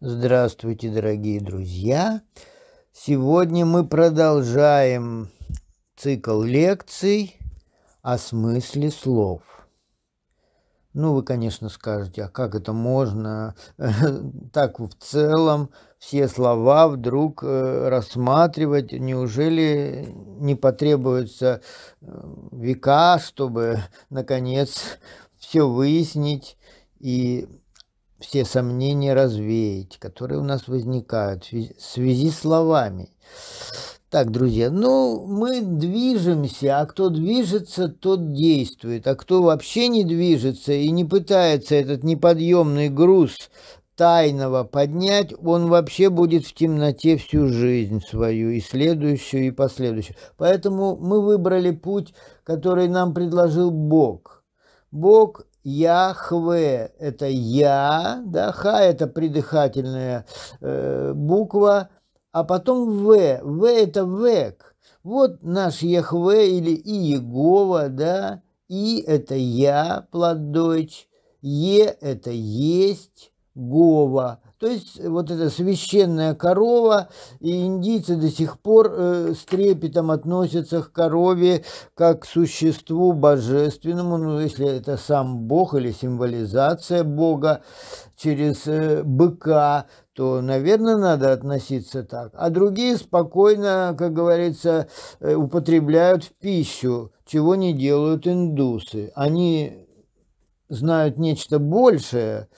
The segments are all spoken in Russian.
Здравствуйте, дорогие друзья! Сегодня мы продолжаем цикл лекций о смысле слов. Ну, вы, конечно, скажете, а как это можно? Так в целом все слова вдруг э, рассматривать, неужели не потребуется э, века, чтобы, наконец, все выяснить и все сомнения развеять, которые у нас возникают в связи с словами. Так, друзья, ну, мы движемся, а кто движется, тот действует, а кто вообще не движется и не пытается этот неподъемный груз тайного поднять, он вообще будет в темноте всю жизнь свою, и следующую, и последующую. Поэтому мы выбрали путь, который нам предложил Бог. Бог Яхве – это Я, да, Ха – это придыхательная э, буква, а потом В. В – это Век. Вот наш Яхве или Иегова, да, И – это Я, плод дойч, Е – это Есть, Гова – то есть вот эта священная корова, и индийцы до сих пор э, с трепетом относятся к корове как к существу божественному, ну если это сам Бог или символизация Бога через э, быка, то, наверное, надо относиться так. А другие спокойно, как говорится, э, употребляют в пищу, чего не делают индусы. Они знают нечто большее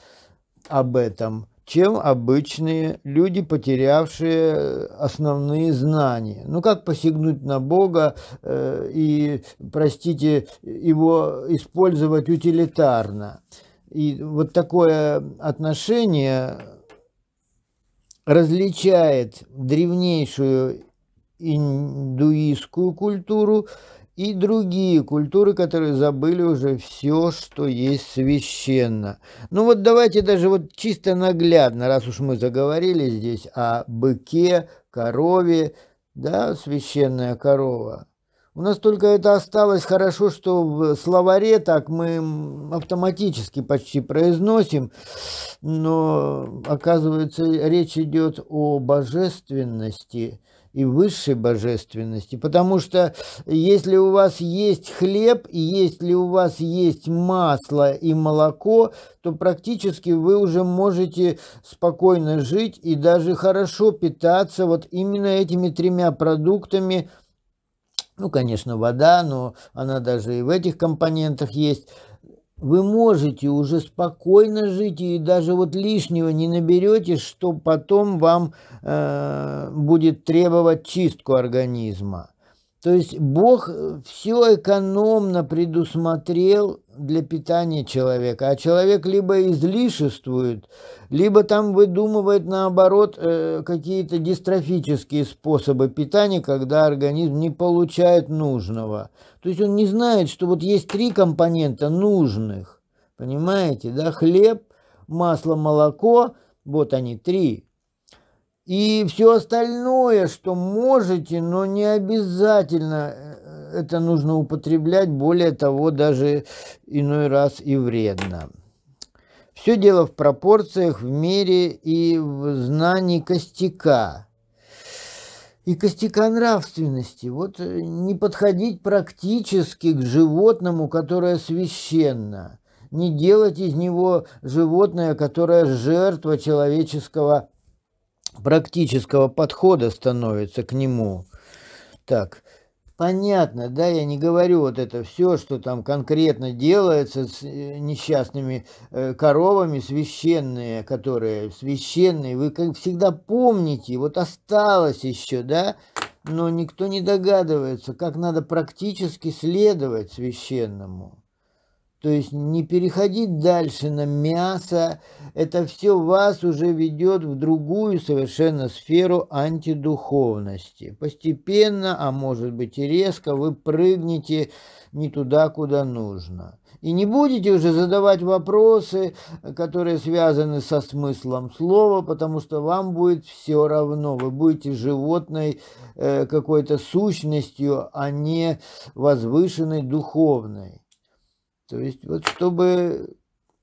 об этом – чем обычные люди, потерявшие основные знания. Ну как посягнуть на Бога э, и, простите, его использовать утилитарно? И вот такое отношение различает древнейшую индуистскую культуру и другие культуры, которые забыли уже все, что есть священно. Ну вот давайте даже вот чисто наглядно, раз уж мы заговорили здесь о быке, корове, да, священная корова. У нас только это осталось хорошо, что в словаре так мы автоматически почти произносим, но оказывается речь идет о божественности – и высшей божественности. Потому что если у вас есть хлеб, и если у вас есть масло и молоко, то практически вы уже можете спокойно жить и даже хорошо питаться вот именно этими тремя продуктами. Ну, конечно, вода, но она даже и в этих компонентах есть – вы можете уже спокойно жить и даже вот лишнего не наберете, что потом вам э, будет требовать чистку организма. То есть Бог э, все экономно предусмотрел для питания человека, а человек либо излишествует, либо там выдумывает наоборот э, какие-то дистрофические способы питания, когда организм не получает нужного. То есть он не знает, что вот есть три компонента нужных, понимаете, да, хлеб, масло, молоко, вот они три, и все остальное, что можете, но не обязательно э, это нужно употреблять. Более того, даже иной раз и вредно. Все дело в пропорциях, в мере и в знании костяка. И костяка нравственности. Вот э, не подходить практически к животному, которое священно. Не делать из него животное, которое жертва человеческого практического подхода становится к нему. Так, Понятно, да, я не говорю вот это все, что там конкретно делается с э, несчастными э, коровами, священные, которые священные, вы как всегда помните, вот осталось еще, да, но никто не догадывается, как надо практически следовать священному. То есть не переходить дальше на мясо, это все вас уже ведет в другую совершенно сферу антидуховности. Постепенно, а может быть и резко, вы прыгнете не туда, куда нужно. И не будете уже задавать вопросы, которые связаны со смыслом слова, потому что вам будет все равно. Вы будете животной э, какой-то сущностью, а не возвышенной духовной. То есть вот чтобы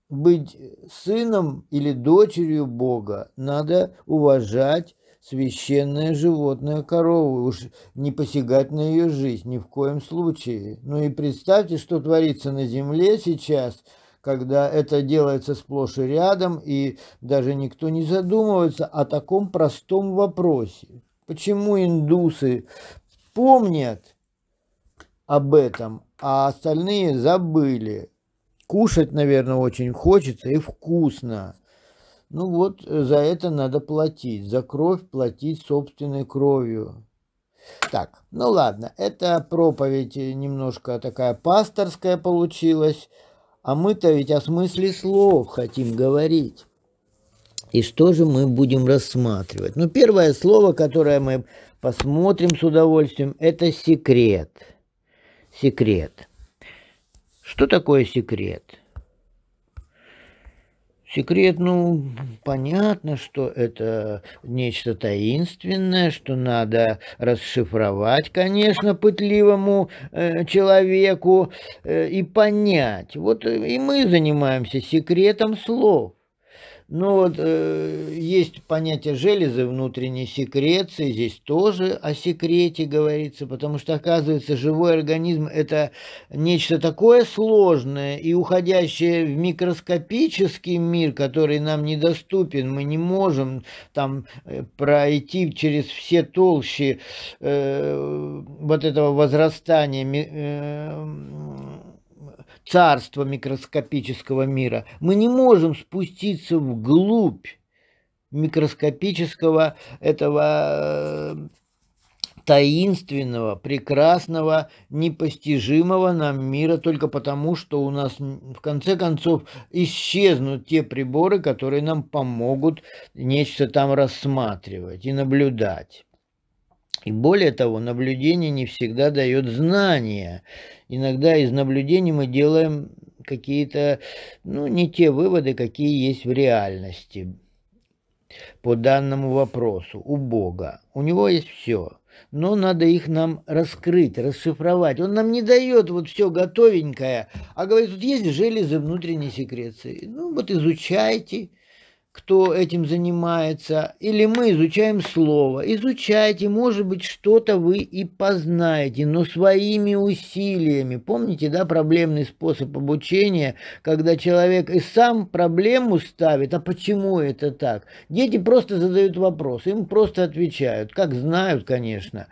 быть сыном или дочерью Бога, надо уважать священное животное корову, уж не посягать на ее жизнь ни в коем случае. Ну и представьте, что творится на земле сейчас, когда это делается сплошь и рядом, и даже никто не задумывается о таком простом вопросе. Почему индусы помнят об этом, а остальные забыли. Кушать, наверное, очень хочется и вкусно. Ну вот, э, за это надо платить. За кровь платить собственной кровью. Так, ну ладно, это проповедь э, немножко такая пасторская получилась. А мы-то ведь о смысле слов хотим говорить. И что же мы будем рассматривать? Ну, первое слово, которое мы посмотрим с удовольствием, это секрет секрет. Что такое секрет? Секрет, ну, понятно, что это нечто таинственное, что надо расшифровать, конечно, пытливому э, человеку э, и понять. Вот э, и мы занимаемся секретом слов. Ну вот э, есть понятие железы внутренней секреции, здесь тоже о секрете говорится, потому что оказывается живой организм это нечто такое сложное и уходящее в микроскопический мир, который нам недоступен, мы не можем там э, пройти через все толщи э, вот этого возрастания. Э, царство микроскопического мира. Мы не можем спуститься вглубь микроскопического этого э, таинственного, прекрасного, непостижимого нам мира только потому, что у нас в конце концов исчезнут те приборы, которые нам помогут нечто там рассматривать и наблюдать. И более того, наблюдение не всегда дает знания. Иногда из наблюдений мы делаем какие-то, ну, не те выводы, какие есть в реальности по данному вопросу у Бога. У него есть все, но надо их нам раскрыть, расшифровать. Он нам не дает вот все готовенькое, а говорит, тут есть железы внутренней секреции. Ну, вот изучайте, кто этим занимается, или мы изучаем слово. Изучайте, может быть, что-то вы и познаете, но своими усилиями. Помните, да, проблемный способ обучения, когда человек и сам проблему ставит, а почему это так? Дети просто задают вопрос, им просто отвечают, как знают, конечно.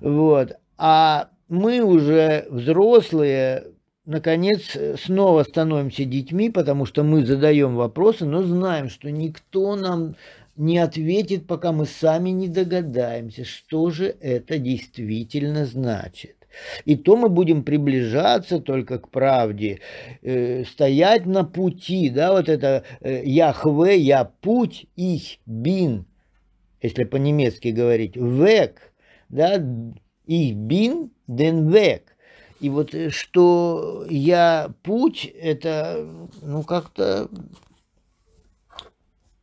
Вот. А мы уже взрослые наконец, э, снова становимся детьми, потому что мы задаем вопросы, но знаем, что никто нам не ответит, пока мы сами не догадаемся, что же это действительно значит. И то мы будем приближаться только к правде, э, стоять на пути, да, вот это э, Яхве, я путь, их бин, если по-немецки говорить, век, да, их бин, ден век. И вот э, что я путь, это, ну, как-то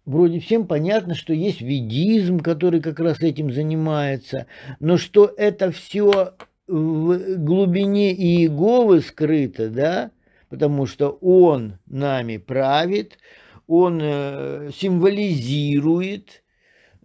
вроде всем понятно, что есть ведизм, который как раз этим занимается, но что это все в глубине Иеговы скрыто, да, потому что он нами правит, он э, символизирует –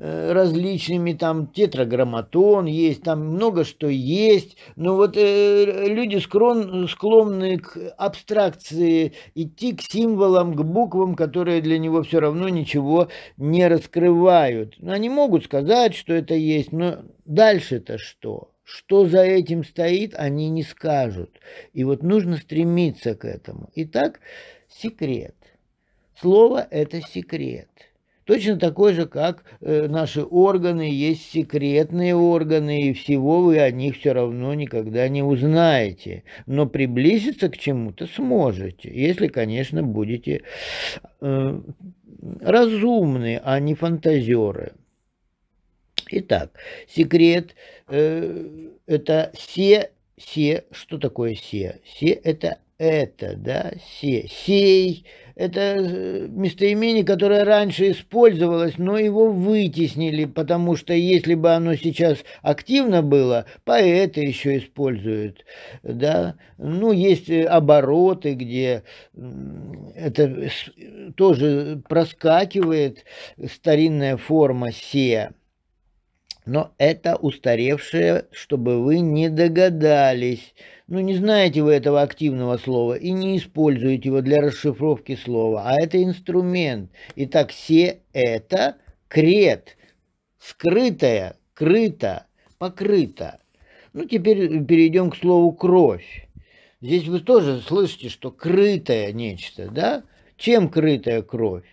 Э, различными, там тетраграмматон есть, там много что есть, но вот э, люди скрон, склонны к абстракции, идти к символам, к буквам, которые для него все равно ничего не раскрывают. Ну, они могут сказать, что это есть, но дальше-то что? Что за этим стоит, они не скажут. И вот нужно стремиться к этому. Итак, секрет. Слово – это секрет. Точно такой же, как э, наши органы, есть секретные органы, и всего вы о них все равно никогда не узнаете. Но приблизиться к чему-то сможете, если, конечно, будете э, разумны, а не фантазеры. Итак, секрет э, это се, се, что такое се? Се это это, да, се, сей, это э, местоимение, которое раньше использовалось, но его вытеснили, потому что если бы оно сейчас активно было, поэты еще используют, да, ну, есть э, обороты, где это тоже проскакивает старинная форма се, но это устаревшее, чтобы вы не догадались, ну, не знаете вы этого активного слова и не используете его для расшифровки слова, а это инструмент. Итак, все это крет, скрытое, крыто, покрыто. Ну, теперь перейдем к слову кровь. Здесь вы тоже слышите, что крытое нечто, да? Чем крытая кровь?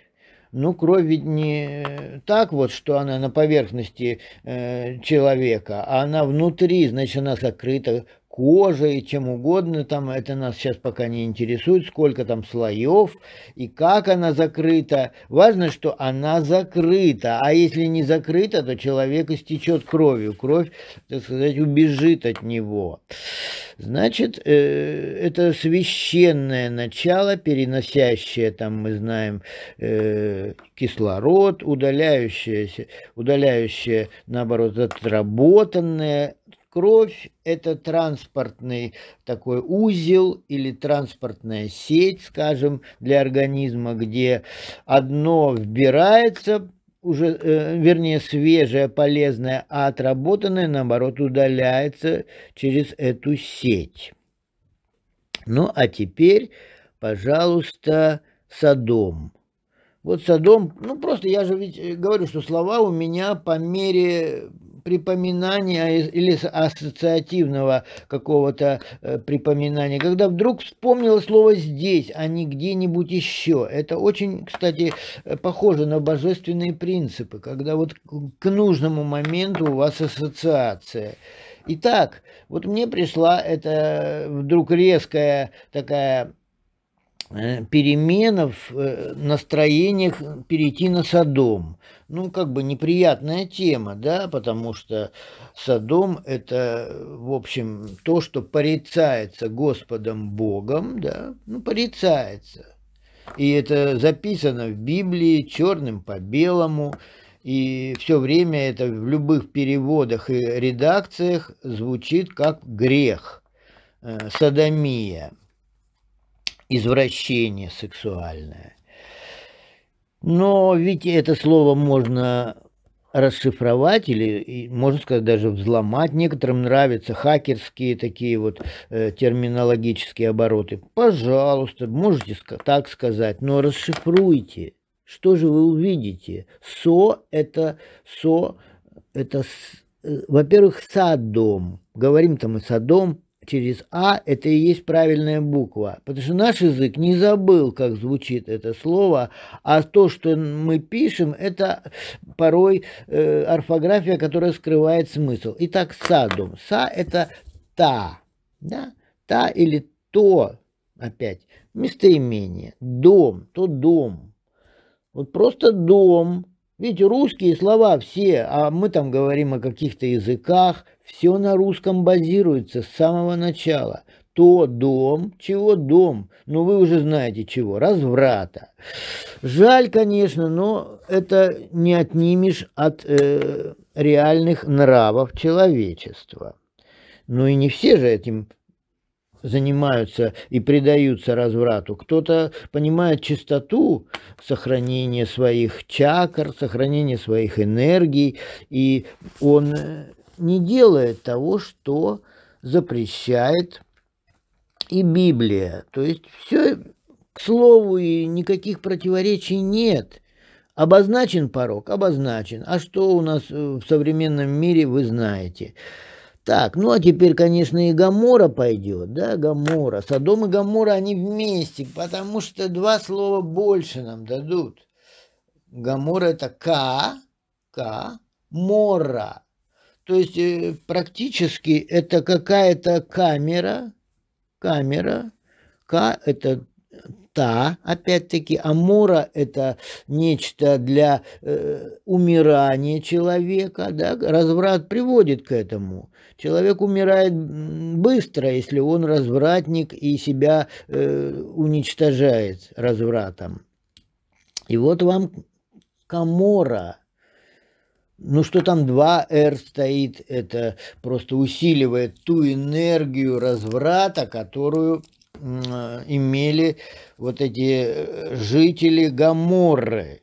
Ну, кровь ведь не так вот, что она на поверхности э, человека, а она внутри, значит, она сокрыта кожей, чем угодно, там это нас сейчас пока не интересует, сколько там слоев и как она закрыта. Важно, что она закрыта, а если не закрыта, то человек истечет кровью, кровь, так сказать, убежит от него. Значит, э, это священное начало, переносящее, там мы знаем, э, кислород, удаляющее, удаляющее, наоборот, отработанное Кровь – это транспортный такой узел или транспортная сеть, скажем, для организма, где одно вбирается, уже, э, вернее, свежее, полезное, а отработанное, наоборот, удаляется через эту сеть. Ну, а теперь, пожалуйста, Садом. Вот Садом, ну просто я же ведь э, говорю, что слова у меня по мере припоминания а или ассоциативного какого-то э, припоминания, когда вдруг вспомнила слово «здесь», а не где-нибудь еще. Это очень, кстати, э, похоже на божественные принципы, когда вот к нужному моменту у вас ассоциация. Итак, вот мне пришла эта э, вдруг резкая такая Э, переменов э, настроениях перейти на Содом. Ну, как бы неприятная тема, да, потому что Содом – это, в общем, то, что порицается Господом Богом, да, ну, порицается. И это записано в Библии черным по белому, и все время это в любых переводах и редакциях звучит как грех, э, садомия – извращение сексуальное. Но ведь это слово можно расшифровать или, можно сказать, даже взломать. Некоторым нравятся хакерские такие вот э, терминологические обороты. Пожалуйста, можете так сказать, но расшифруйте. Что же вы увидите? Со – это со, это, э, во-первых, садом. Говорим там и садом, через А это и есть правильная буква. Потому что наш язык не забыл, как звучит это слово, а то, что мы пишем, это порой э, орфография, которая скрывает смысл. Итак, садум. Са это та, да? Та или то, опять, местоимение. Дом, то дом. Вот просто дом, ведь русские слова все, а мы там говорим о каких-то языках, все на русском базируется с самого начала. То дом, чего дом, ну вы уже знаете чего, разврата. Жаль, конечно, но это не отнимешь от э, реальных нравов человечества. Ну и не все же этим занимаются и предаются разврату. Кто-то понимает чистоту сохранения своих чакр, сохранения своих энергий, и он э, не делает того, что запрещает и Библия. То есть все, к слову, и никаких противоречий нет. Обозначен порог? Обозначен. А что у нас э, в современном мире, вы знаете. Так, ну а теперь, конечно, и Гамора пойдет, да, Гамора. Садом и Гамора, они вместе, потому что два слова больше нам дадут. Гамора это К, К, Мора. То есть э, практически это какая-то камера, камера, К это та, опять-таки, амора – это нечто для э, умирания человека, да, разврат приводит к этому. Человек умирает быстро, если он развратник и себя э, уничтожает развратом. И вот вам камора. Ну что там 2 р стоит, это просто усиливает ту энергию разврата, которую имели вот эти э, жители Гаморры.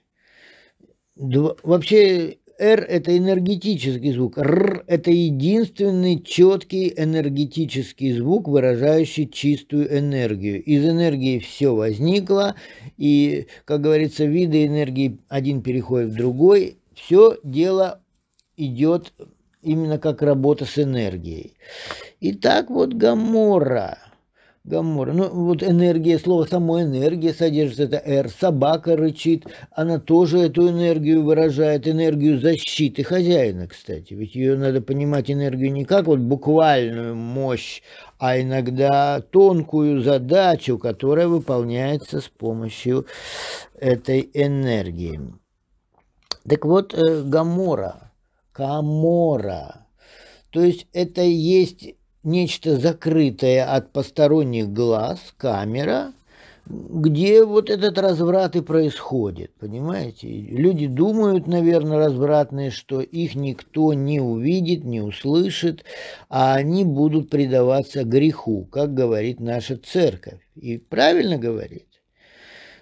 вообще «р» – это энергетический звук, «р» – это единственный четкий энергетический звук, выражающий чистую энергию. Из энергии все возникло, и, как говорится, виды энергии один переходит в другой. Все дело идет именно как работа с энергией. Итак, вот Гамора – Гамора. Ну, вот энергия, слово само энергия содержится, это «р». Собака рычит, она тоже эту энергию выражает, энергию защиты хозяина, кстати. Ведь ее надо понимать, энергию не как вот буквальную мощь, а иногда тонкую задачу, которая выполняется с помощью этой энергии. Так вот, э, Гамора, Камора, то есть это есть нечто закрытое от посторонних глаз, камера, где вот этот разврат и происходит, понимаете? Люди думают, наверное, развратные, что их никто не увидит, не услышит, а они будут предаваться греху, как говорит наша церковь. И правильно говорит.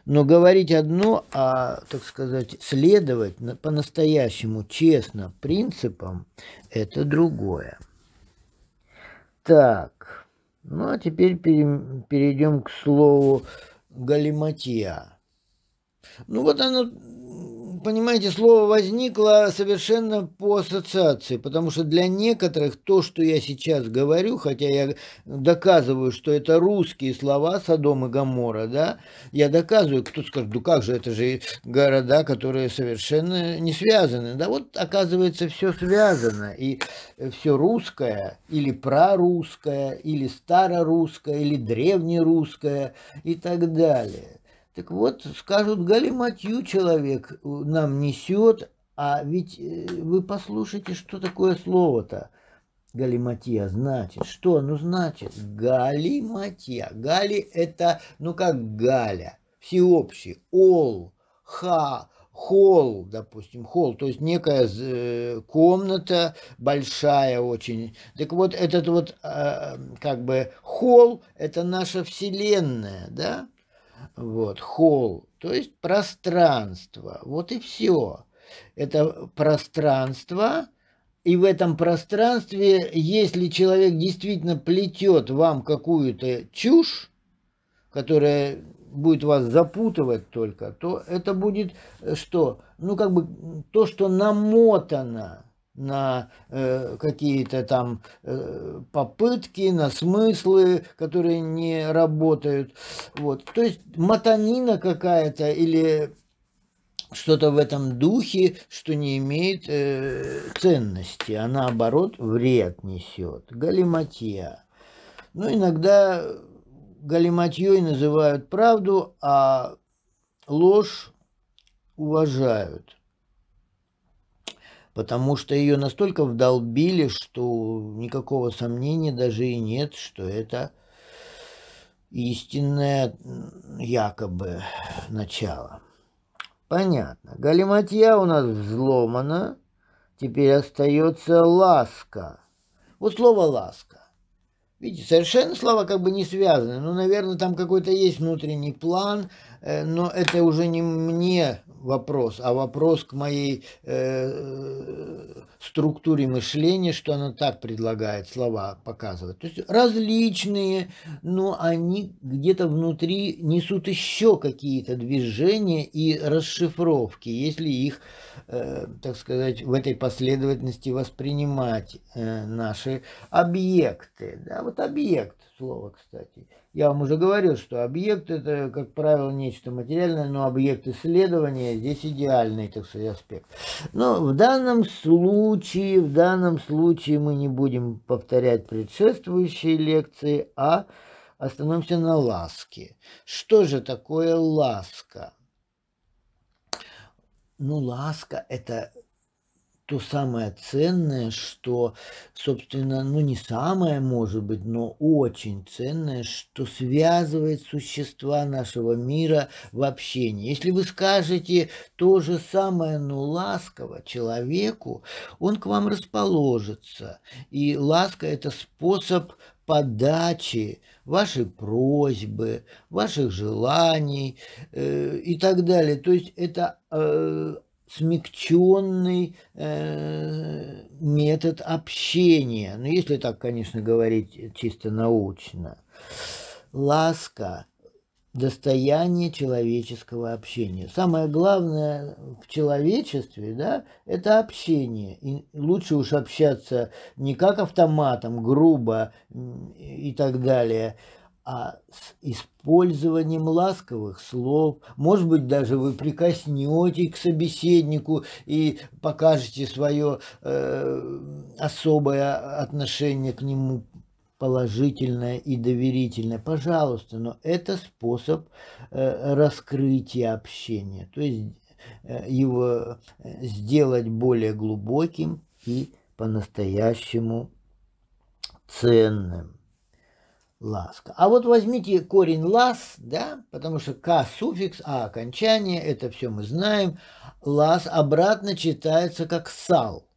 Но говорить одно, а, так сказать, следовать по-настоящему честно принципам – это другое. Так, ну а теперь перейдем к слову галиматья. Ну вот оно понимаете, слово возникло совершенно по ассоциации, потому что для некоторых то, что я сейчас говорю, хотя я доказываю, что это русские слова Содом и Гамора, да, я доказываю, кто скажет, ну как же, это же города, которые совершенно не связаны. Да вот, оказывается, все связано, и все русское, или прорусское, или старорусское, или древнерусское, и так далее. Так вот, скажут, галиматью человек э, нам несет, а ведь э, вы послушайте, что такое слово-то. Галиматья значит. Что оно значит? Галиматья. Гали – это, ну как галя, всеобщий, ол, ха, холл, допустим, холл, то есть некая э, комната большая очень. Так вот, этот вот а, как бы холл – это наша вселенная, да? вот, холл, то есть пространство, вот и все. Это пространство, и в этом пространстве, если человек действительно плетет вам какую-то чушь, которая будет вас запутывать только, то это будет э, что? Ну, как бы то, что намотано на э, какие-то там э, попытки, на смыслы, которые не работают. Вот. То есть мотанина какая-то или что-то в этом духе, что не имеет э, ценности, а наоборот вред несет. Галиматья. Ну, иногда галиматьей называют правду, а ложь уважают потому что ее настолько вдолбили, что никакого сомнения даже и нет, что это истинное якобы начало. Понятно. Галиматья у нас взломана. Теперь остается ласка. Вот слово ласка. Видите, совершенно слова как бы не связаны. Ну, наверное, там какой-то есть внутренний план, э, но это уже не мне вопрос, а вопрос к моей э, структуре мышления, что она так предлагает слова показывать. То есть различные, но они где-то внутри несут еще какие-то движения и расшифровки, если их, э, так сказать, в этой последовательности воспринимать э, наши объекты. Да, вот объект слово, кстати. Я вам уже говорил, что объект это, как правило, нечто материальное, но объект исследования здесь идеальный, так сказать, аспект. Но в данном случае, в данном случае мы не будем повторять предшествующие лекции, а остановимся на ласке. Что же такое ласка? Ну, ласка – это то самое ценное, что, собственно, ну не самое, может быть, но очень ценное, что связывает существа нашего мира в общении. Если вы скажете то же самое, но ласково человеку, он к вам расположится. И ласка – это способ подачи, вашей просьбы, ваших желаний э, и так далее. То есть это э, смягченный э, метод общения. Ну, если так, конечно, говорить чисто научно. Ласка – достояние человеческого общения. Самое главное в человечестве, да, это общение. И лучше уж общаться не как автоматом, грубо и так далее – а с использованием ласковых слов. Может быть, даже вы прикоснетесь к собеседнику и покажете свое э, особое отношение к нему положительное и доверительное. Пожалуйста, но это способ э, раскрытия общения, то есть э, его э, сделать более глубоким и по-настоящему ценным ласка. А вот возьмите корень лас, да, потому что к суффикс, а окончание, это все мы знаем. Лас обратно читается как сал.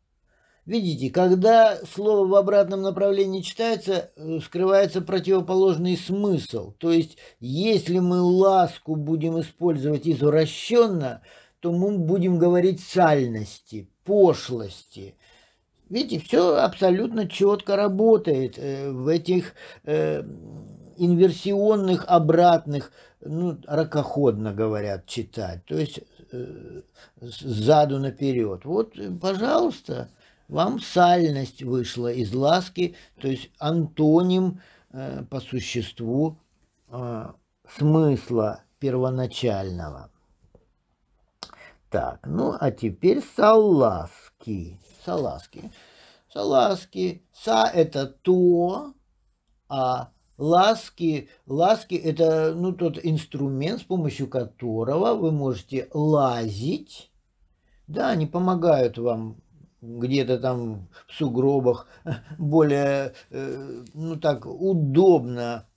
Видите, когда слово в обратном направлении читается, э, скрывается противоположный смысл. То есть, если мы ласку будем использовать извращенно, то мы будем говорить сальности, пошлости. Видите, все абсолютно четко работает э, в этих э, инверсионных, обратных, ну, ракоходно говорят, читать. То есть э, сзаду наперед. Вот, пожалуйста, вам сальность вышла из ласки, то есть антоним э, по существу э, смысла первоначального. Так, ну а теперь саллас салазки, салазки, Саласки. Са – это то, а ласки, ласки – это ну, тот инструмент, с помощью которого вы можете лазить. Да, они помогают вам где-то там в сугробах более, э, ну так, удобно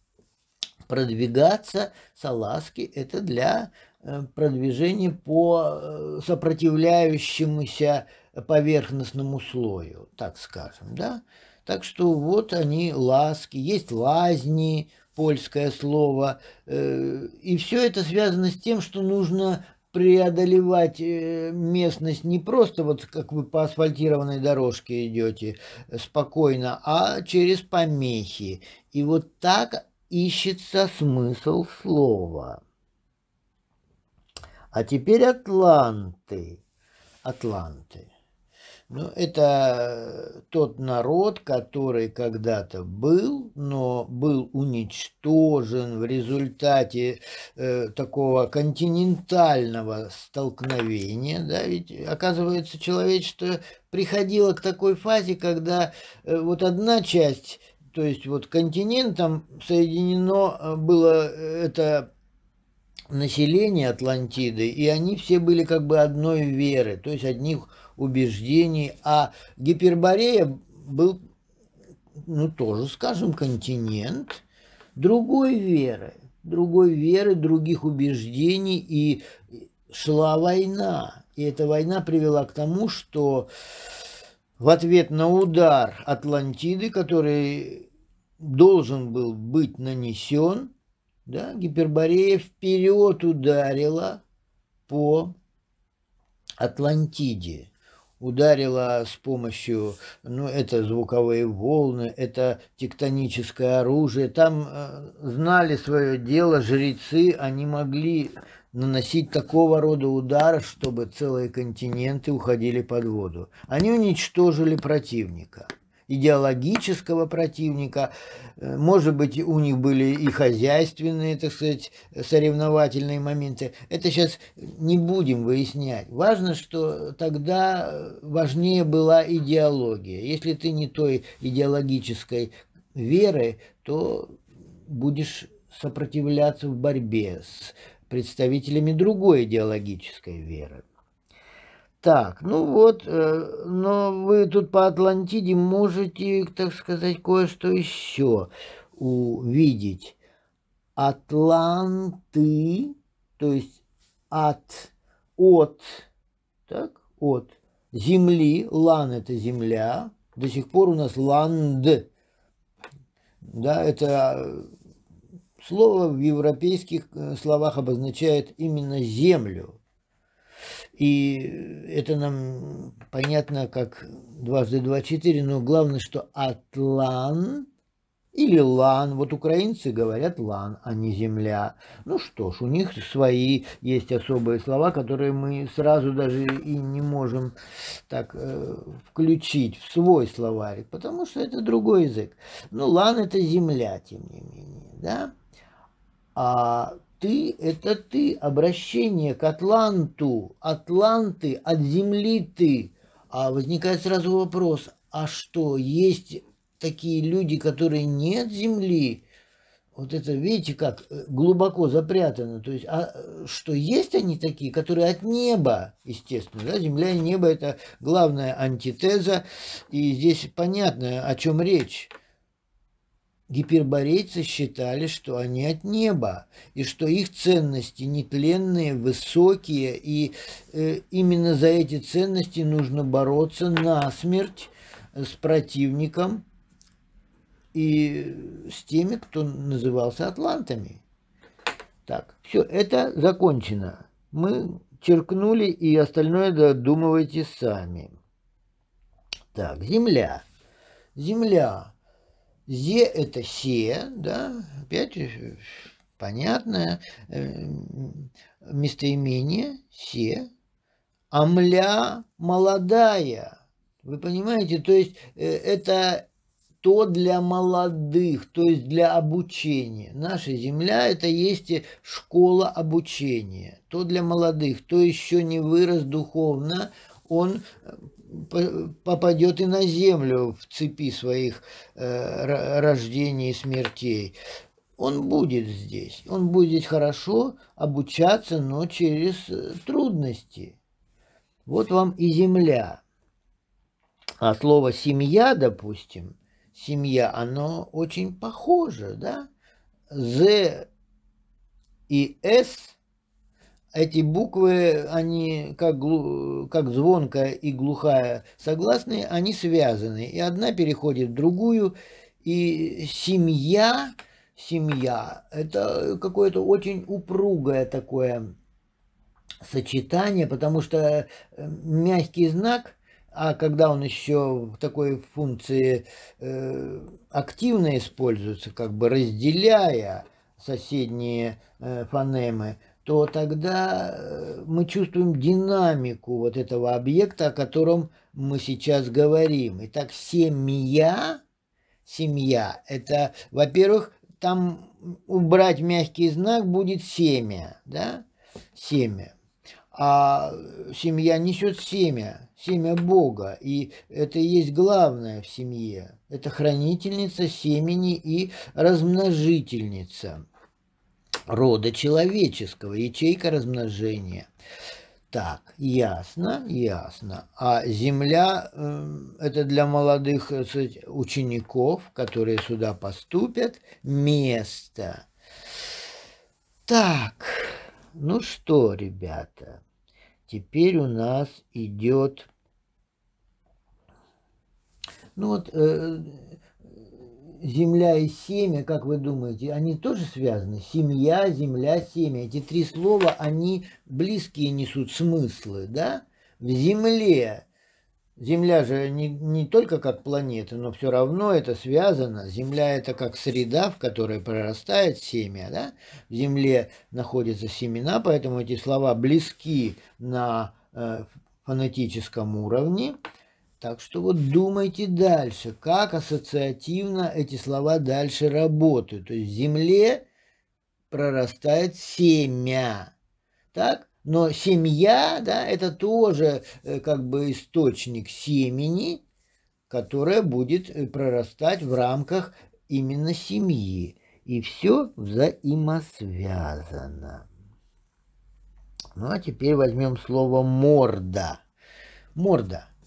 продвигаться. Салазки – это для э, продвижения по э, сопротивляющемуся поверхностному слою, так скажем, да. Так что вот они ласки, есть лазни, польское слово. Э, и все это связано с тем, что нужно преодолевать э, местность не просто вот как вы по асфальтированной дорожке идете э, спокойно, а через помехи. И вот так ищется смысл слова. А теперь атланты. Атланты. Но ну, это э, тот народ, который когда-то был, но был уничтожен в результате э, такого континентального столкновения. Да? Ведь оказывается, человечество приходило к такой фазе, когда э, вот одна часть, то есть вот континентом соединено э, было э, это население Атлантиды, и они все были как бы одной веры, то есть одних убеждений, а Гиперборея был, ну тоже, скажем, континент другой веры, другой веры, других убеждений, и шла война. И эта война привела к тому, что в ответ на удар Атлантиды, который должен был быть нанесен, да, Гиперборея вперед ударила по Атлантиде ударила с помощью, ну, это звуковые волны, это тектоническое оружие. Там э, знали свое дело жрецы, они могли наносить такого рода удары, чтобы целые континенты уходили под воду. Они уничтожили противника идеологического противника. Э, может быть, у них были и хозяйственные, так сказать, соревновательные моменты. Это сейчас не будем выяснять. Важно, что тогда важнее была идеология. Если ты не той идеологической веры, то будешь сопротивляться в борьбе с представителями другой идеологической веры. Так, ну вот, э, но вы тут по Атлантиде можете, так сказать, кое-что еще увидеть. Атланты, то есть от, от, так, от земли, лан это земля, до сих пор у нас ланд, да, это э, слово в европейских э, словах обозначает именно землю, и э, это нам понятно как дважды два четыре, но главное, что Атлан или лан. Вот украинцы говорят лан, а не земля. Ну что ж, у них свои есть особые слова, которые мы сразу даже и не можем так э, включить в свой словарик, потому что это другой язык. Ну лан это земля, тем не менее, да. А ты – это ты, обращение к Атланту, Атланты, от земли ты. А возникает сразу вопрос, а что, есть такие люди, которые нет земли? Вот это, видите, как э, глубоко запрятано. То есть, а, что есть они такие, которые от неба, естественно. Да? Земля и небо – это главная антитеза. И здесь понятно, о чем речь. Гиперборейцы считали, что они от неба, и что их ценности нетленные, высокие, и э, именно за эти ценности нужно бороться насмерть э, с противником и э, с теми, кто назывался атлантами. Так, все, это закончено. Мы черкнули, и остальное додумывайте сами. Так, Земля. Земля Е – это се, да, опять понятное э, местоимение се. Амля – молодая. Вы понимаете, то есть э, это то для молодых, то есть для обучения. Наша земля – это есть школа обучения. То для молодых, кто еще не вырос духовно, он э, попадет и на землю в цепи своих э, рождений и смертей. Он будет здесь, он будет здесь хорошо обучаться, но через э, трудности. Вот вам и земля. А слово «семья», допустим, «семья», оно очень похоже, да? «З» и «С» эти буквы, они как, глу, как звонкая и глухая согласные, они связаны. И одна переходит в другую. И семья, семья, это какое-то очень упругое такое сочетание, потому что эм, мягкий знак, а когда он еще в такой функции э, активно используется, как бы разделяя соседние э, фонемы, то тогда э, мы чувствуем динамику вот этого объекта, о котором мы сейчас говорим. Итак, семья, семья, это, во-первых, там убрать мягкий знак будет семя, да, семя. А семья несет семя, семя Бога, и это и есть главное в семье. Это хранительница семени и размножительница – рода человеческого, ячейка размножения. Так, ясно, ясно. А земля эм, это для молодых э, учеников, которые сюда поступят, место. Так, ну что, ребята, теперь у нас идет... Ну вот, э, земля и семя, как вы думаете, они тоже связаны? Семья, земля, семя. Эти три слова, они близкие несут смыслы, да? В земле. Земля же не, не только как планета, но все равно это связано. Земля это как среда, в которой прорастает семя, да? В земле находятся семена, поэтому эти слова близки на э, фонетическом уровне. Так что вот думайте дальше, как ассоциативно эти слова дальше работают. То есть в земле прорастает семя. Так? Но семья, да, это тоже э, как бы источник семени, которая будет э, прорастать в рамках именно семьи. И все взаимосвязано. Ну а теперь возьмем слово морда. Морда –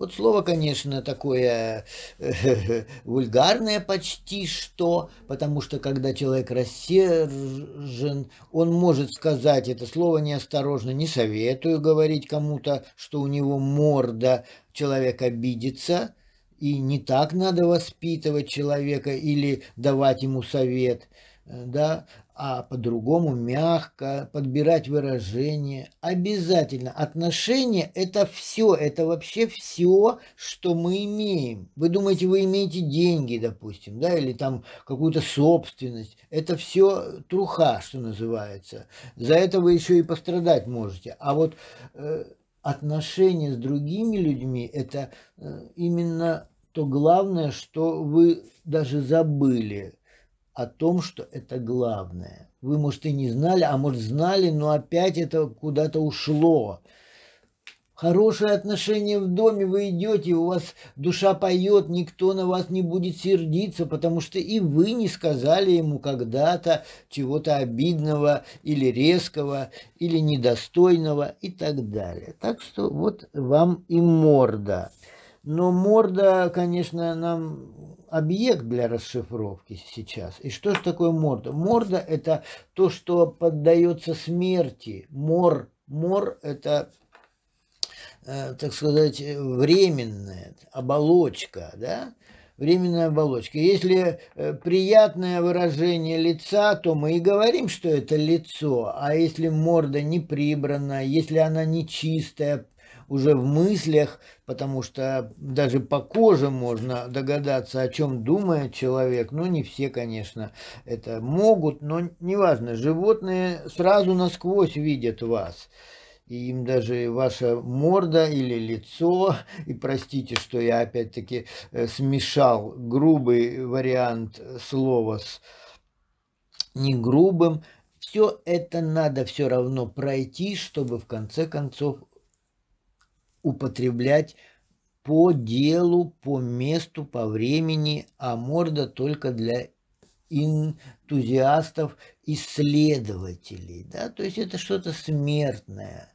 вот слово, конечно, такое вульгарное почти что, потому что когда человек рассержен, он может сказать это слово неосторожно. Не советую говорить кому-то, что у него морда, человек обидится, и не так надо воспитывать человека или давать ему совет э, да, а по-другому мягко подбирать выражение. Обязательно отношения – это все, это вообще все, что мы имеем. Вы думаете, вы имеете деньги, допустим, да, или там какую-то собственность. Это все труха, что называется. За это вы еще и пострадать можете. А вот э, отношения с другими людьми – это э, именно то главное, что вы даже забыли – о том, что это главное. Вы, может, и не знали, а может, знали, но опять это куда-то ушло. Хорошее отношение в доме, вы идете, у вас душа поет, никто на вас не будет сердиться, потому что и вы не сказали ему когда-то чего-то обидного или резкого, или недостойного и так далее. Так что вот вам и морда. Но морда, конечно, нам объект для расшифровки сейчас. И что же такое морда? Морда – это то, что поддается смерти. Мор, мор – это э, так сказать, временная оболочка, да, временная оболочка. Если э, приятное выражение лица, то мы и говорим, что это лицо, а если морда не прибрана, если она не чистая, уже в мыслях, потому что даже по коже можно догадаться, о чем думает человек. Ну, не все, конечно, это могут, но неважно. Животные сразу насквозь видят вас и им даже ваша морда или лицо, и простите, что я опять-таки э, смешал грубый вариант слова с не грубым, все это надо все равно пройти, чтобы в конце концов употреблять по делу, по месту, по времени, а морда только для энтузиастов, исследователей. Да? То есть это что-то смертное.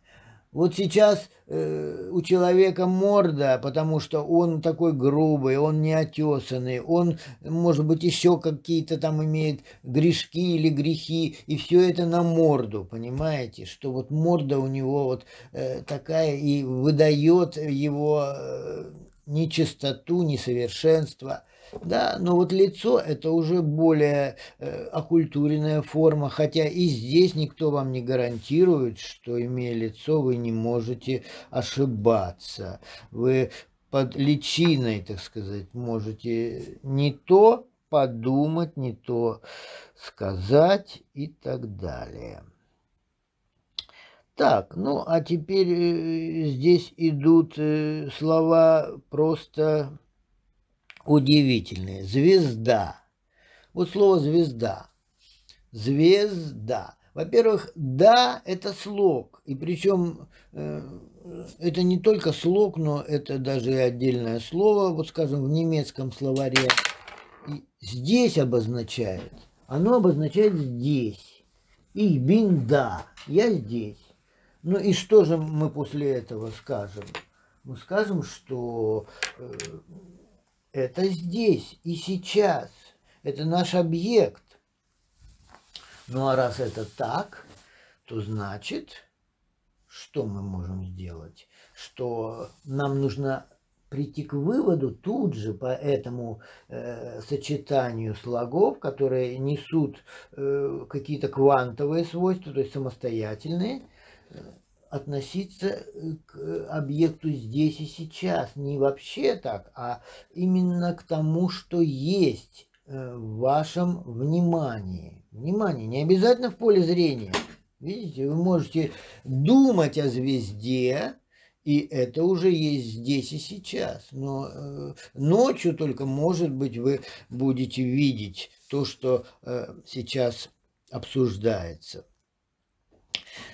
Вот сейчас э, у человека морда, потому что он такой грубый, он неотесанный, он, может быть, еще какие-то там имеет грешки или грехи, и все это на морду, понимаете? Что вот морда у него вот э, такая и выдает его э, нечистоту, несовершенство – да, но вот лицо это уже более э, окультуренная форма, хотя и здесь никто вам не гарантирует, что имея лицо вы не можете ошибаться. Вы под личиной, так сказать, можете не то подумать, не то сказать и так далее. Так, ну а теперь э, здесь идут э, слова просто удивительное. Звезда. Вот слово звезда. Звезда. Во-первых, да, это слог. И причем э, это не только слог, но это даже и отдельное слово, вот скажем, в немецком словаре. здесь обозначает. Оно обозначает здесь. И бин да. Я здесь. Ну и что же мы после этого скажем? Мы скажем, что э, это здесь и сейчас. Это наш объект. Ну а раз это так, то значит, что мы можем сделать? Что нам нужно прийти к выводу тут же по этому э, сочетанию слогов, которые несут э, какие-то квантовые свойства, то есть самостоятельные, э, относиться э, к э, объекту здесь и сейчас. Не вообще так, а именно к тому, что есть э, в вашем внимании. Внимание, не обязательно в поле зрения. Видите, вы можете думать о звезде, и это уже есть здесь и сейчас. Но э, ночью только, может быть, вы будете видеть то, что э, сейчас обсуждается.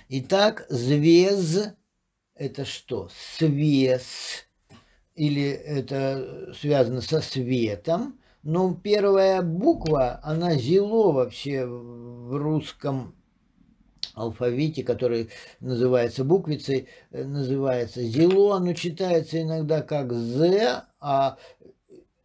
Итак, звез – это что? Свес. Или это связано со светом. Но ну, первая буква, она зело вообще в русском алфавите, который называется буквицей, э, называется зело. Оно читается иногда как «з», а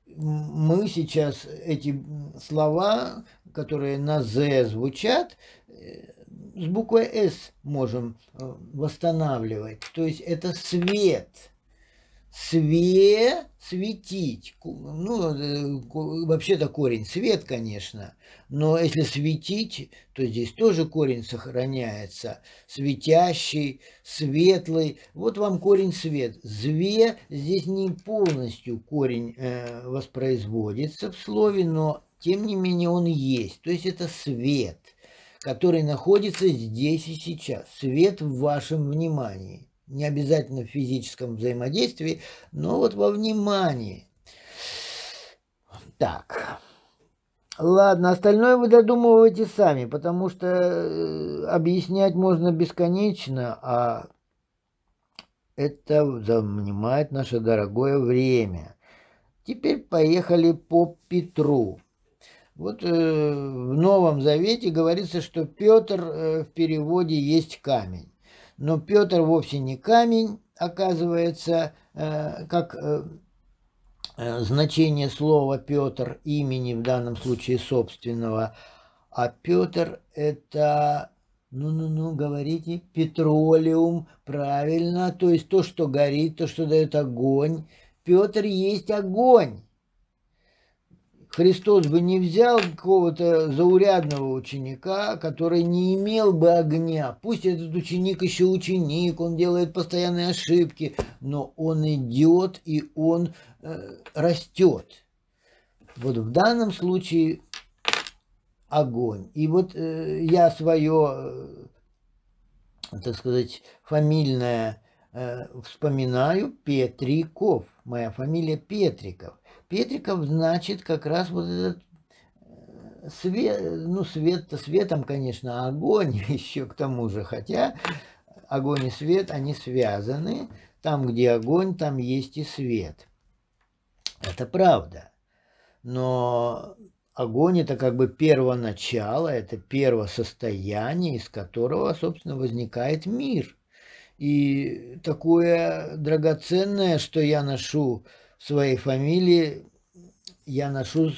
мы сейчас эти слова, которые на «з» звучат, э, с буквой «С» можем э, восстанавливать. То есть это свет. Све, светить. Ну, э, вообще-то корень свет, конечно. Но если светить, то здесь тоже корень сохраняется. Светящий, светлый. Вот вам корень свет. Зве здесь не полностью корень э, воспроизводится в слове, но тем не менее он есть. То есть это свет – который находится здесь и сейчас. Свет в вашем внимании. Не обязательно в физическом взаимодействии, но вот во внимании. Так. Ладно, остальное вы додумываете сами, потому что э, объяснять можно бесконечно, а это занимает наше дорогое время. Теперь поехали по Петру. Вот э, в Новом Завете говорится, что Петр э, в переводе есть камень. Но Петр вовсе не камень, оказывается, э, как значение слова Петр, имени в данном случае собственного. А Петр это, ну-ну-ну, говорите, петролиум, правильно, то есть то, что горит, то, что дает огонь. Петр есть огонь. Христос бы не взял какого-то заурядного ученика, который не имел бы огня. Пусть этот ученик еще ученик, он делает постоянные ошибки, но он идет и он э, растет. Вот в данном случае огонь. И вот э, я свое, э, так сказать, фамильное э, вспоминаю Петриков. Моя фамилия Петриков. Петриков, значит, как раз вот этот э, свет, ну, свет то светом, конечно, а огонь еще к тому же, хотя огонь и свет, они связаны. Там, где огонь, там есть и свет. Это правда. Но огонь – это как бы первоначало, это первосостояние, из которого, собственно, возникает мир. И такое драгоценное, что я ношу – своей фамилии я ношу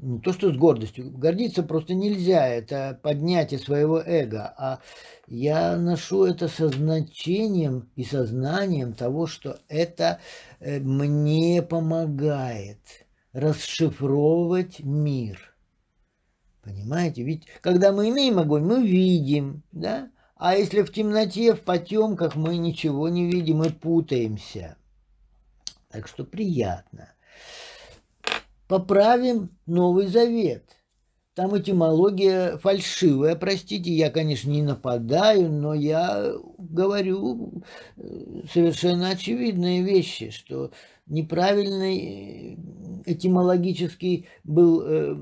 не то что с гордостью, гордиться просто нельзя, это поднятие своего эго, а я ношу это со значением и сознанием того, что это э, мне помогает расшифровывать мир. Понимаете? Ведь когда мы имеем огонь, мы видим, да? А если в темноте, в потемках мы ничего не видим и путаемся. Так что приятно. Поправим Новый Завет. Там этимология фальшивая, простите, я, конечно, не нападаю, но я говорю э, совершенно очевидные вещи, что неправильный э, этимологический был э,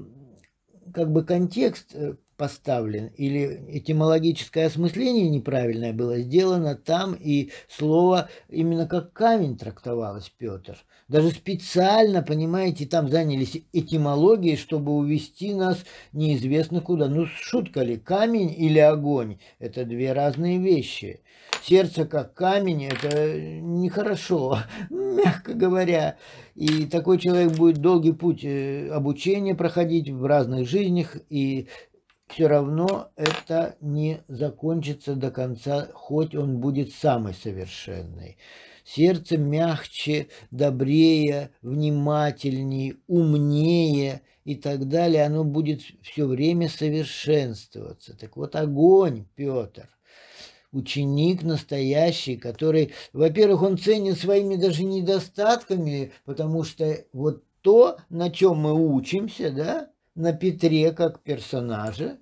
как бы контекст поставлен, или этимологическое осмысление неправильное было сделано там, и слово именно как камень трактовалось Петр. Даже специально, понимаете, там занялись этимологией, чтобы увести нас неизвестно куда. Ну, шутка ли, камень или огонь – это две разные вещи. Сердце как камень – это нехорошо, мягко говоря. И такой человек будет долгий путь э, обучения проходить в разных жизнях, и все равно это не закончится до конца, хоть он будет самый совершенный. Сердце мягче, добрее, внимательнее, умнее и так далее, оно будет все время совершенствоваться. Так вот, огонь, Петр, ученик настоящий, который, во-первых, он ценит своими даже недостатками, потому что вот то, на чем мы учимся, да, на Петре как персонаже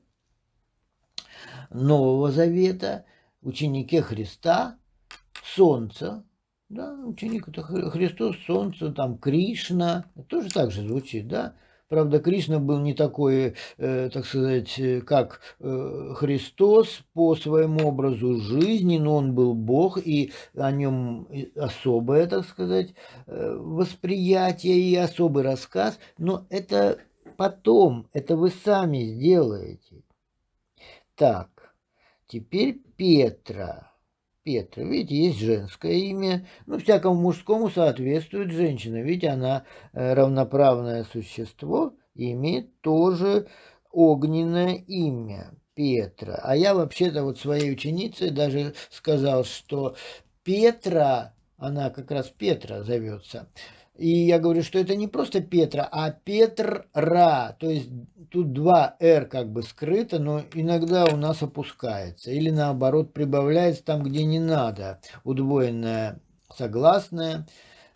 Нового Завета, ученике Христа, Солнца, да, ученик это Христос, Солнце, там Кришна, тоже так же звучит, да, Правда, Кришна был не такой, э, так сказать, э, как э, Христос по своему образу жизни, но он был Бог, и о нем особое, так сказать, э, восприятие и особый рассказ. Но это потом это вы сами сделаете. Так, теперь Петра. Петра, видите, есть женское имя, ну, всякому мужскому соответствует женщина, ведь она э, равноправное существо и имеет тоже огненное имя Петра. А я вообще-то вот своей ученице даже сказал, что Петра, она как раз Петра зовется, и я говорю, что это не просто Петра, а Петра. То есть тут два «р» как бы скрыто, но иногда у нас опускается. Или наоборот прибавляется там, где не надо. Удвоенное согласное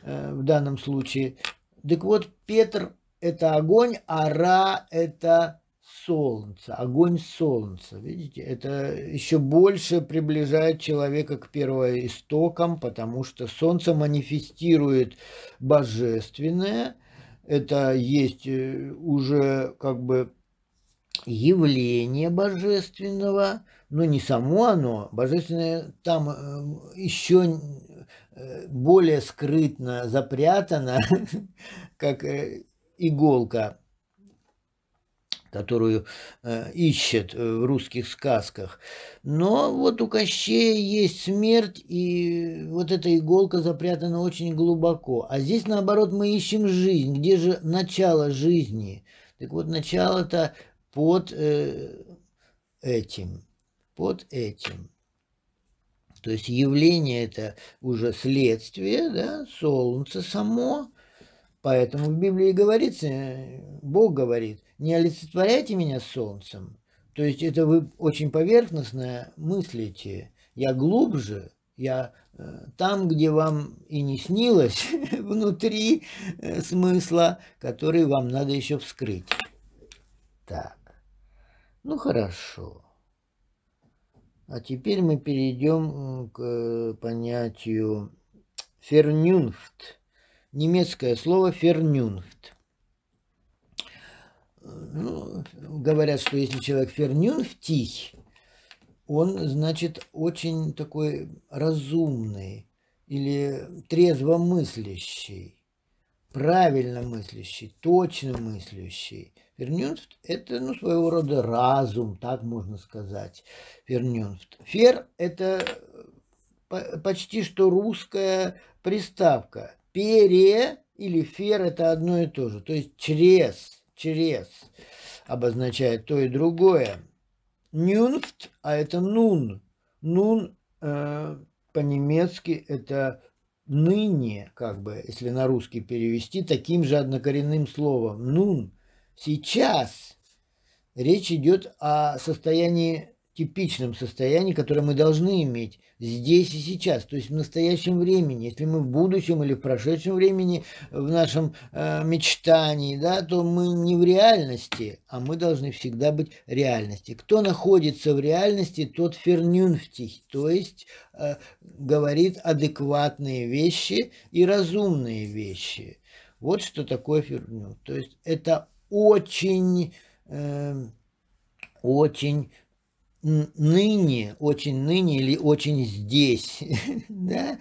э, в данном случае. Так вот, Петр – это огонь, а Ра – это солнца, огонь солнца. Видите, это еще больше приближает человека к первоистокам, потому что солнце манифестирует божественное. Это есть э, уже как бы явление божественного, но не само оно, божественное там э, еще э, более скрытно запрятано, как иголка которую э, ищет э, в русских сказках. Но вот у Кощея есть смерть, и вот эта иголка запрятана очень глубоко. А здесь, наоборот, мы ищем жизнь. Где же начало жизни? Так вот, начало-то под э, этим. Под этим. То есть явление это уже следствие, да, солнце само. Поэтому в Библии говорится, э, Бог говорит, не олицетворяйте меня солнцем. То есть это вы очень поверхностно мыслите. Я глубже, я э, там, где вам и не снилось, внутри э, смысла, который вам надо еще вскрыть. Так, ну хорошо. А теперь мы перейдем к э, понятию фернюнфт. Немецкое слово фернюнфт ну, говорят, что если человек фернюн в тихь, он, значит, очень такой разумный или трезвомыслящий, мыслящий, правильно мыслящий, точно мыслящий. Фернюнфт – это ну, своего рода разум, так можно сказать, Фернюнфт. Фер – это э, почти что русская приставка. Пере или фер – это одно и то же, то есть через – через, обозначает то и другое. Нюнфт, а это нун. Нун э, по-немецки это ныне, как бы, если на русский перевести, таким же однокоренным словом. Нун. Сейчас речь идет о состоянии типичном состоянии, которое мы должны иметь здесь и сейчас, то есть в настоящем времени. Если мы в будущем или в прошедшем времени, э, в нашем э, мечтании, да, то мы не в реальности, а мы должны всегда быть в реальности. Кто находится в реальности, тот фернюнфтих, то есть э, говорит адекватные вещи и разумные вещи. Вот что такое фернюнфт. То есть это очень... Э, очень ныне, очень ныне или очень здесь. да?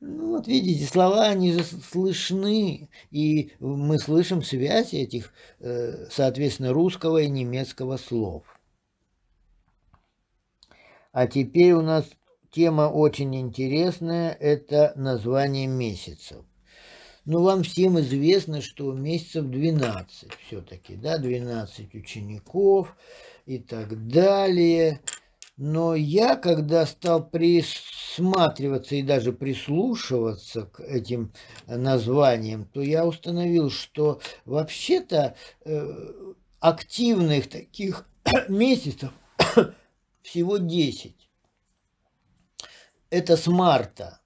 ну, вот видите, слова, они же слышны, и мы слышим связь этих, э, соответственно, русского и немецкого слов. А теперь у нас тема очень интересная, это название месяцев. Ну, вам всем известно, что месяцев 12 все-таки, да, 12 учеников – и так далее. Но я, когда стал присматриваться и даже прислушиваться к этим э, названиям, то я установил, что вообще-то э, активных таких месяцев всего 10. Это с марта.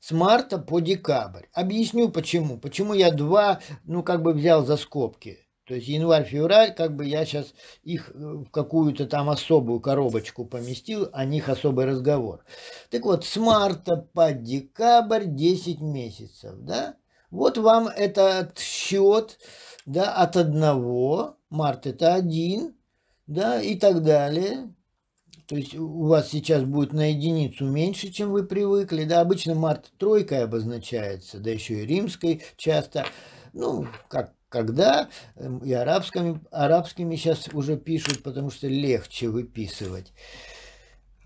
С марта по декабрь. Объясню почему. Почему я два, ну как бы взял за скобки то есть январь-февраль, как бы я сейчас их э, в какую-то там особую коробочку поместил, о них особый разговор. Так вот, с марта по декабрь 10 месяцев, да? Вот вам этот счет, да, от одного, март это один, да, и так далее. То есть у вас сейчас будет на единицу меньше, чем вы привыкли. Да, обычно март тройкой обозначается, да еще и римской часто. Ну, как когда эм, и арабскими, арабскими сейчас уже пишут, потому что легче выписывать.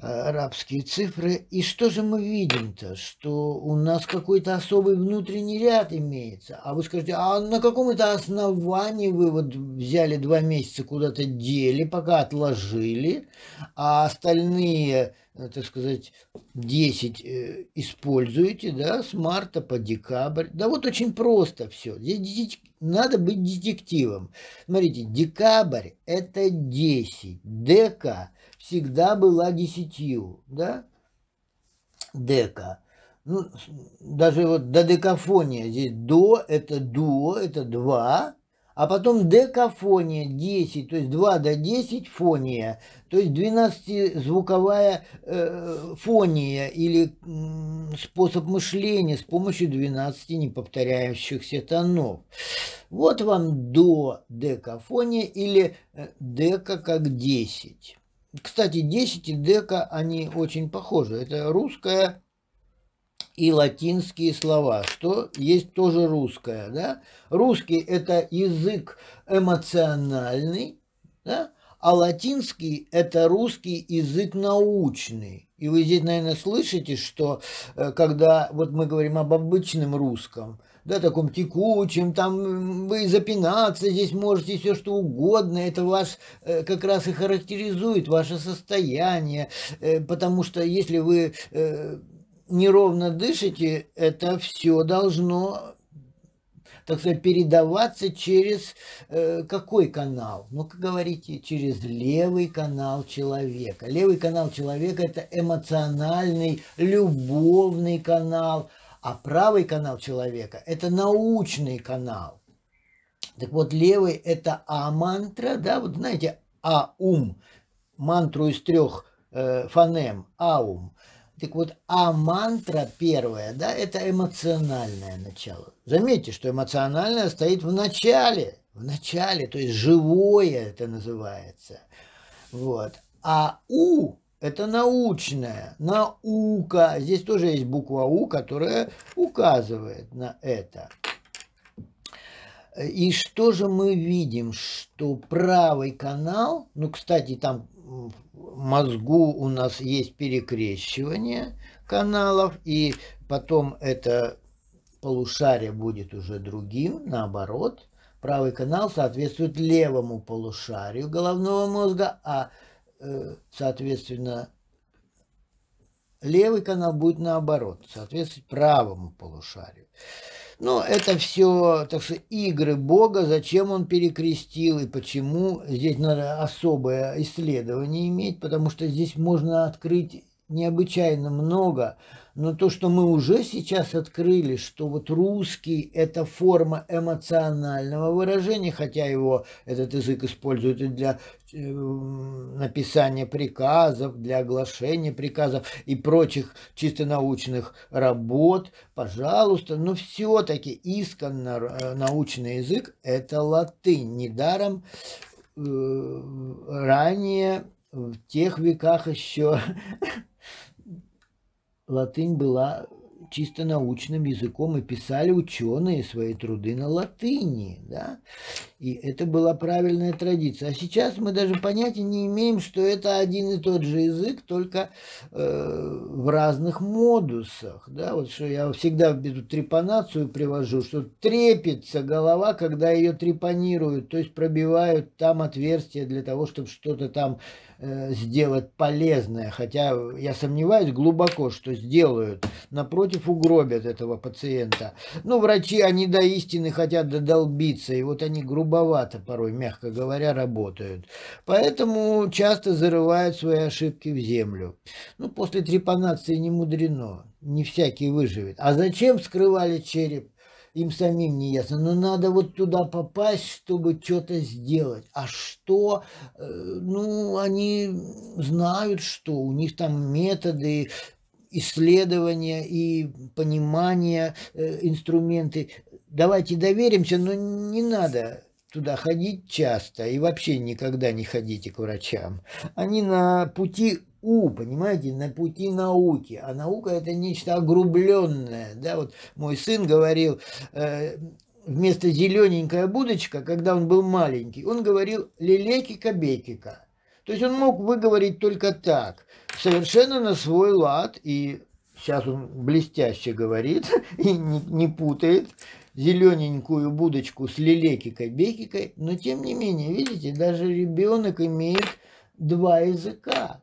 Э, арабские цифры. И что же мы видим-то? Что у нас какой-то особый внутренний ряд имеется. А вы скажете, а на каком это основании вы вот взяли два месяца куда-то дели, пока отложили, а остальные, э, так сказать, 10 э, используете, да, с марта по декабрь. Да вот очень просто все. надо быть детективом. Смотрите, декабрь – это 10, дека – всегда была десятью, да, дека. Ну, даже вот до декафония здесь до – это дуо, это два, а потом декафония 10, то есть 2 до 10 фония, то есть 12-звуковая э, фония или э, способ мышления с помощью 12 неповторяющихся тонов. Вот вам до декафония или э, дека как 10. Кстати, 10 и дека, они очень похожи. Это русское и латинские слова, что есть тоже русское. Да? Русский – это язык эмоциональный, да? а латинский – это русский язык научный. И вы здесь, наверное, слышите, что э, когда вот мы говорим об обычном русском – да, таком текучем, там вы запинаться здесь можете все что угодно, это вас э, как раз и характеризует, ваше состояние, э, потому что если вы э, неровно дышите, это все должно так сказать, передаваться через э, какой канал? Ну, как говорите, через левый канал человека. Левый канал человека – это эмоциональный, любовный канал, а правый канал человека – это научный канал. Так вот, левый – это а-мантра, да, вот знаете, а-ум, мантру из трех э, фонем, ум Так вот, а-мантра первая, да, это эмоциональное начало. Заметьте, что эмоциональное стоит в начале, в начале, то есть живое это называется. Вот. А у это научная, наука. Здесь тоже есть буква У, которая указывает на это. И что же мы видим? Что правый канал, ну, кстати, там в мозгу у нас есть перекрещивание каналов, и потом это полушарие будет уже другим, наоборот. Правый канал соответствует левому полушарию головного мозга, а Э, соответственно, левый канал будет наоборот, соответствовать правому полушарию. Но это все, так что игры Бога, зачем он перекрестил и почему, здесь надо особое исследование иметь, потому что здесь можно открыть необычайно много, но то, что мы уже сейчас открыли, что вот русский – это форма эмоционального выражения, хотя его этот язык используют и для э, написания приказов, для оглашения приказов и прочих чисто научных работ, пожалуйста, но все-таки исконно э, научный язык – это латынь. Недаром э, ранее в тех веках еще латынь была чисто научным языком, и писали ученые свои труды на латыни, да, и это была правильная традиция. А сейчас мы даже понятия не имеем, что это один и тот же язык, только э, в разных модусах, да, вот что я всегда в беду трепанацию привожу, что трепится голова, когда ее трепанируют, то есть пробивают там отверстие для того, чтобы что-то там Э, сделать полезное, хотя я сомневаюсь глубоко, что сделают. Напротив, угробят этого пациента. Ну, врачи, они до истины хотят додолбиться, и вот они грубовато порой, мягко говоря, работают. Поэтому часто зарывают свои ошибки в землю. Ну, после трепанации не мудрено, не всякий выживет. А зачем скрывали череп? им самим не ясно. Но надо вот туда попасть, чтобы что-то сделать. А что? Э, ну, они знают, что у них там методы, исследования и понимания, э, инструменты. Давайте доверимся, но не надо туда ходить часто и вообще никогда не ходите к врачам. Они на пути у, понимаете, на пути науки. А наука это нечто огрубленное. Да, вот мой сын говорил, э, вместо зелененькая будочка, когда он был маленький, он говорил лелеки-кобекика. То есть он мог выговорить только так, совершенно на свой лад, и сейчас он блестяще говорит и не, не путает зелененькую будочку с лелекикой-бекикой, но тем не менее, видите, даже ребенок имеет два языка.